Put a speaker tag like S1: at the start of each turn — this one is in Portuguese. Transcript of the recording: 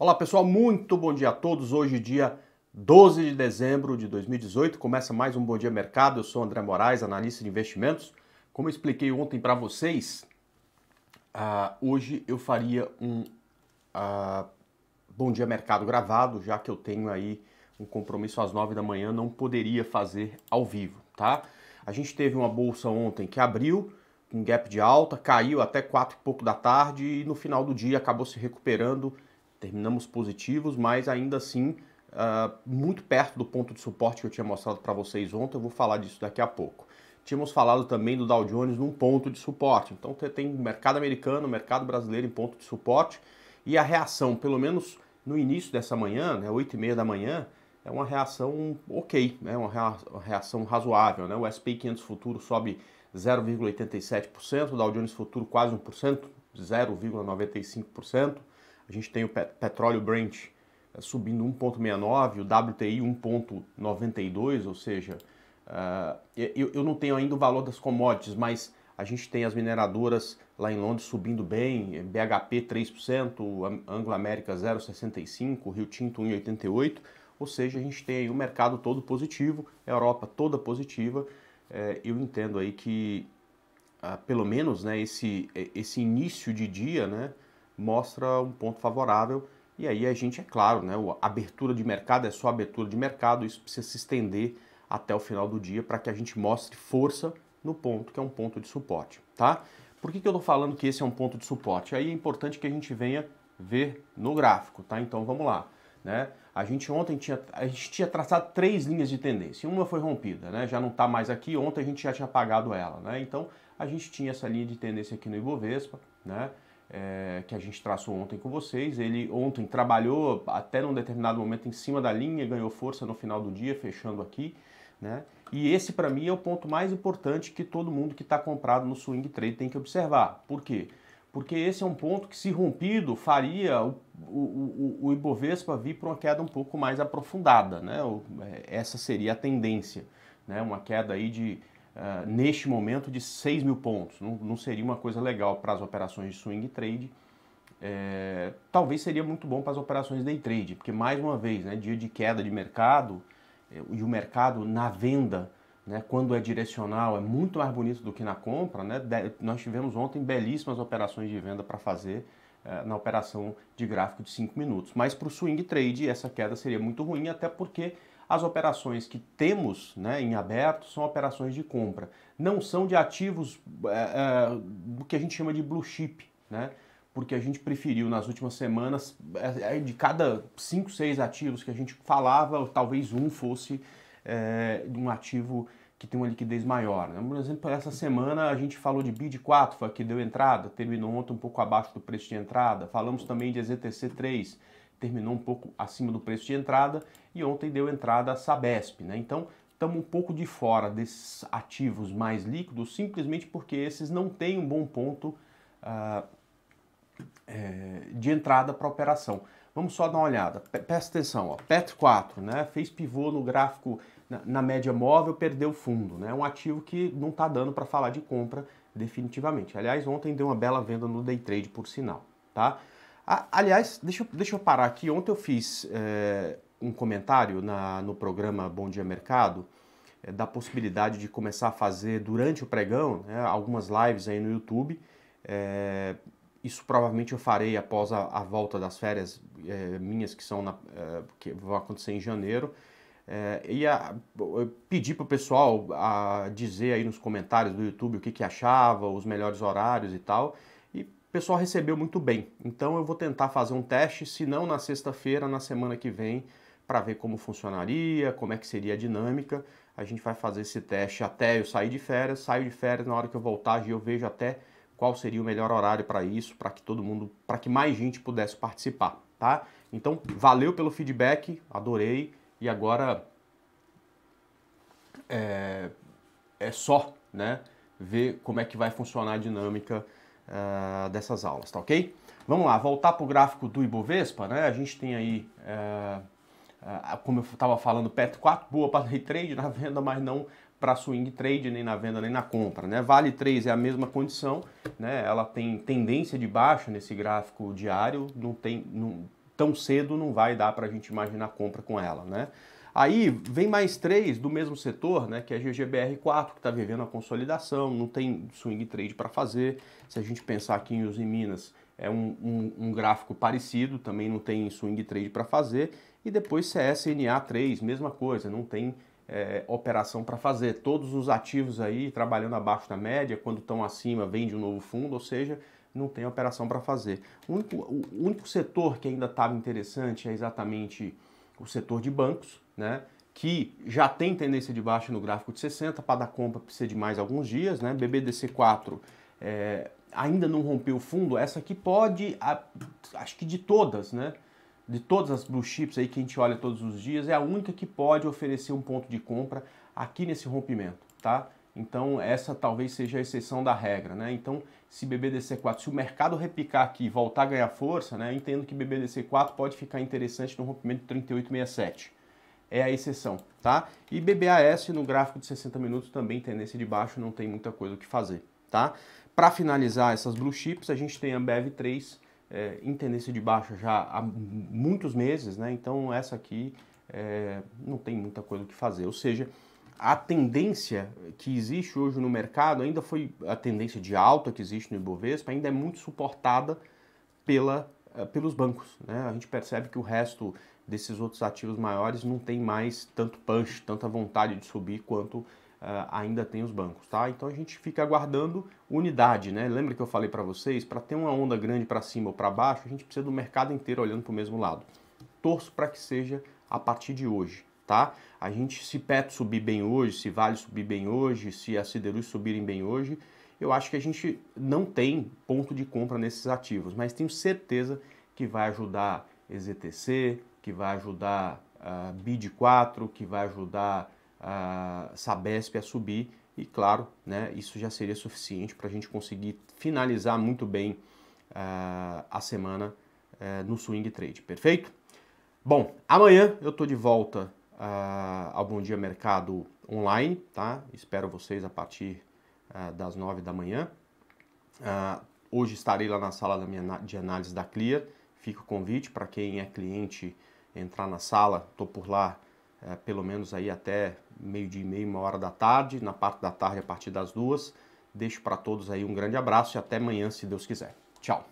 S1: Olá pessoal, muito bom dia a todos. Hoje, dia 12 de dezembro de 2018, começa mais um Bom Dia Mercado. Eu sou André Moraes, analista de investimentos. Como eu expliquei ontem para vocês, uh, hoje eu faria um uh, Bom Dia Mercado gravado, já que eu tenho aí um compromisso às 9 da manhã, não poderia fazer ao vivo, tá? A gente teve uma bolsa ontem que abriu com um gap de alta, caiu até 4 e pouco da tarde e no final do dia acabou se recuperando Terminamos positivos, mas ainda assim uh, muito perto do ponto de suporte que eu tinha mostrado para vocês ontem. Eu vou falar disso daqui a pouco. Tínhamos falado também do Dow Jones num ponto de suporte. Então tem mercado americano, mercado brasileiro em ponto de suporte e a reação, pelo menos no início dessa manhã, né, 8 e meia da manhã, é uma reação ok, né, uma reação razoável. Né? O S&P 500 futuro sobe 0,87%, o Dow Jones futuro quase 1%, 0,95%. A gente tem o petróleo Brent eh, subindo 1,69, o WTI 1,92, ou seja, eh, eu, eu, não tenho ainda o valor das commodities, mas a gente tem as mineradoras lá em Londres subindo bem, eh, BHP 3%, Anglo América 0,65%, Rio Tinto 1,88%, ou seja, a gente tem aí o mercado todo positivo, a Europa toda positiva, eu entendo aí que ah, pelo menos né, esse, esse início de dia, né, mostra um ponto favorável. E aí a gente, é claro, né, a abertura de mercado é só abertura de mercado, isso precisa se estender até o final do dia para que a gente mostre força no ponto, que é um ponto de suporte, tá? Por que, que eu estou falando que esse é um ponto de suporte? Aí é importante que a gente venha ver no gráfico, tá? Então vamos lá, né? A gente ontem tinha, a gente tinha traçado três linhas de tendência. Uma foi rompida, né? Já não está mais aqui. Ontem a gente já tinha apagado ela, né? Então a gente tinha essa linha de tendência aqui no Ibovespa, né? é, que a gente traçou ontem com vocês. Ele ontem trabalhou até num determinado momento em cima da linha, ganhou força no final do dia, fechando aqui. Né? E esse para mim é o ponto mais importante que todo mundo que está comprado no swing trade tem que observar. Por quê? Porque esse é um ponto que, se rompido, faria o, o, o, o Ibovespa vir para uma queda um pouco mais aprofundada. Né? É, essa seria a tendência, né? uma queda aí de eh, neste momento de 6 mil pontos. Não, não, seria uma coisa legal para as operações de swing trade. É, talvez seria muito bom para as operações day trade, porque mais uma vez, né, dia de queda de mercado é, e o mercado na venda, né, quando é direcional, é muito mais bonito do que na compra. Né? De, nós tivemos ontem belíssimas operações de venda para fazer eh, na operação de gráfico de 5 minutos, mas para o swing trade essa queda seria muito ruim, até porque as operações que temos né, em aberto são operações de compra, não são de ativos é, é, que a gente chama de blue chip, né? porque a gente preferiu nas últimas semanas, eh, de cada 5, 6 ativos que a gente falava, talvez um fosse é, um ativo que tem uma liquidez maior. Né? Por exemplo, essa semana a gente falou de BID4, que deu entrada, terminou ontem um pouco abaixo do preço de entrada. Falamos também de EZTC3, terminou um pouco acima do preço de entrada e ontem deu entrada a Sabesp, né? Então, estamos um pouco de fora desses ativos mais líquidos, simplesmente porque esses não têm um bom ponto é, de entrada para operação. Vamos só dar uma olhada. presta atenção, ó. PET 4, né? Fez pivô no gráfico na, na média móvel, perdeu fundo, né? Um ativo que não está dando para falar de compra definitivamente. Aliás, ontem deu uma bela venda no day trade, por sinal, tá? Aliás, deixa, eu, deixa eu parar aqui. Ontem eu fiz é, um comentário na, no programa Bom Dia Mercado é, da possibilidade de começar a fazer durante o pregão né, algumas lives aí no YouTube. É, isso provavelmente eu farei após a, a volta das férias minhas que são na, que vão acontecer em janeiro. É, eu pedi para o pessoal a dizer aí nos comentários do YouTube o que, que achava, os melhores horários e tal o pessoal recebeu muito bem. Então eu vou tentar fazer um teste, se não na sexta-feira, na semana que vem, para ver como funcionaria, como é que seria a dinâmica. A gente vai fazer esse teste até eu sair de férias, saio de férias na hora que eu voltar eu vejo até qual seria o melhor horário para isso, para que todo mundo, para que mais gente pudesse participar, tá? Então, valeu pelo feedback, adorei e agora é, é só, né, ver como é que vai funcionar a dinâmica uh, dessas aulas, tá ok? Vamos lá, voltar para o gráfico do Ibovespa, né? A gente tem aí, eh, ah, como eu estava falando, PET 4 boa para day trade na venda, mas não para swing trade, nem na venda, nem na compra, né? Vale 3 é a mesma condição, né? Ela tem tendência de baixa nesse gráfico diário, não tem... Não, tão cedo não vai dar para a gente imaginar compra com ela, né? Aí vem mais três do mesmo setor, né, que é a GGBR4, que está vivendo a consolidação, não tem swing trade para fazer. Se a gente pensar aqui em Uzi Minas, é um, um, um gráfico parecido, também não tem swing trade para fazer. E depois CSNA3, mesma coisa, não tem é, operação para fazer. Todos os ativos aí trabalhando abaixo da média, quando estão acima vende um novo fundo, ou seja, não tem operação para fazer. O único, o único setor que ainda estava interessante é exatamente o setor de bancos, né? que já tem tendência de baixa no gráfico de 60, para dar compra precisa de mais alguns dias, né? BBDC4 é, ainda não rompeu o fundo, essa aqui pode, a, acho que de todas, né? De todas as blue chips aí que a gente olha todos os dias, é a única que pode oferecer um ponto de compra aqui nesse rompimento, tá? Então essa talvez seja a exceção da regra, né? Então se BBDC4, se o mercado repicar aqui e voltar a ganhar força, né? Eu entendo que BBDC4 pode ficar interessante no rompimento de 3867 é a exceção, tá? E BBAS no gráfico de 60 minutos também tendência de baixo, não tem muita coisa o que fazer, tá? Para finalizar essas blue chips, a gente tem a bev 3 é, em tendência de baixa já há muitos meses, né? Então essa aqui é, não tem muita coisa o que fazer, ou seja, a tendência que existe hoje no mercado ainda foi a tendência de alta que existe no Ibovespa ainda é muito suportada pela, é, pelos bancos. Né? A gente percebe que o resto desses outros ativos maiores não tem mais tanto punch, tanta vontade de subir quanto uh, ainda tem os bancos, tá? Então a gente fica aguardando unidade, né? Lembra que eu falei para vocês, para ter uma onda grande para cima ou para baixo, a gente precisa do mercado inteiro olhando para o mesmo lado. Torço para que seja a partir de hoje, tá? A gente se Petro subir bem hoje, se Vale subir bem hoje, se a siderus subirem bem hoje, eu acho que a gente não tem ponto de compra nesses ativos, mas tenho certeza que vai ajudar EZTC, que vai ajudar a ah, BID4, que vai ajudar a ah, Sabesp a subir e claro, né, isso já seria suficiente para a gente conseguir finalizar muito bem uh, a semana uh, no swing trade, perfeito? Bom, amanhã eu estou de volta uh, ao Bom Dia Mercado online, tá? Espero vocês a partir das 9 da manhã. hoje estarei lá na sala da minha, de análise da Clear Fica o convite para quem é cliente entrar na sala. Estou por lá é, pelo menos aí até meio dia e meia, uma hora da tarde. Na parte da tarde, a partir das duas. Deixo para todos aí um grande abraço e até amanhã, se Deus quiser. Tchau!